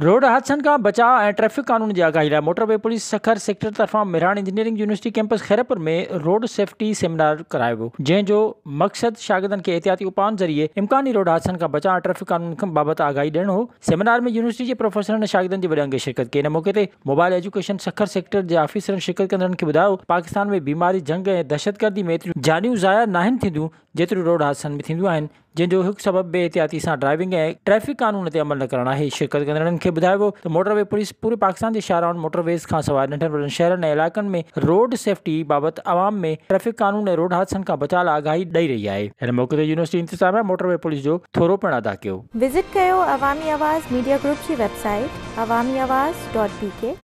road हादसनि खां बचाव ऐं ट्रैफ़िक कानून जी आगाही लाइ मोटरवे पुलिस सखर सेक्टर तरफ़ां Mehran engineering university campus Khairpur में रोड सेफ्टी सेमिनार करायो जंहिंजो मक़सदु शागिदनि खे एहतियाती उपान ज़रिए इम्कानी रोड हादसनि खां बचाउ ट्रैफ़िक क़ानून खां बाबति आगाही ॾियणो हो सेमिनार में यूनिवर्सिटी जे प्रोफेसरनि शागिर्दनि जे वॾनि खे शिरकत कई हिन मौक़े ते मोबाइल एजुकेशन सखर सेक्टर जे ऑफिसरनि शिरकत कंदड़ ॿुधायो पाकिस्तान में बीमारी जंग ऐं दहशतगर्दी में एतिरियूं जानियूं ज़ाहिर नाहिनि थींदियूं जेतिरियूं रोड हादसनि बि थींदियूं आहिनि जंहिंजो हिकु सबबु बे एहतियाती सां ड्राइविंग ऐं ट्रैफ़िक कानून ते अमल न करणु आहे शिरकत कंदड़नि खे ॿुधायो वियो त मोटरवे पुलिस पूरे पाकिस्तान जे शाहराउनि मोटरवेज़ खां सवाइ नंढनि वॾनि शहरनि ऐं इलाइक़नि में रोड सेफ्टी बाबति आवाम में ट्रैफ़िक कानून ऐं रोड हादसनि खां बचाव लाइ आगाही ॾेई रही आहे हिन मौक़े ते यूनिवर्सिटी इंतिज़ामिया मोटरवे पुलिस जो थोरो पिणु अदा कयो विज़िट कयो अवामी आवाज़ मीडिया ग्रुप जी वेबसाइट अवामी आवाज़ डॉट पी के